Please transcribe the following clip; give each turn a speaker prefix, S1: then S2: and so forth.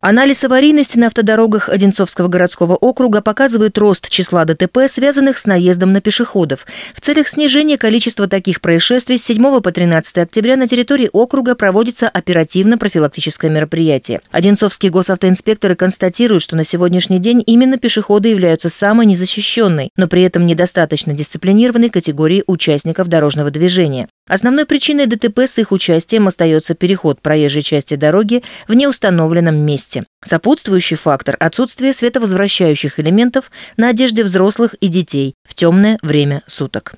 S1: Анализ аварийности на автодорогах Одинцовского городского округа показывает рост числа ДТП, связанных с наездом на пешеходов. В целях снижения количества таких происшествий с 7 по 13 октября на территории округа проводится оперативно-профилактическое мероприятие. Одинцовские госавтоинспекторы констатируют, что на сегодняшний день именно пешеходы являются самой незащищенной, но при этом недостаточно дисциплинированной категорией участников дорожного движения. Основной причиной ДТП с их участием остается переход проезжей части дороги в неустановленном месте. Сопутствующий фактор – отсутствие световозвращающих элементов на одежде взрослых и детей в темное время суток.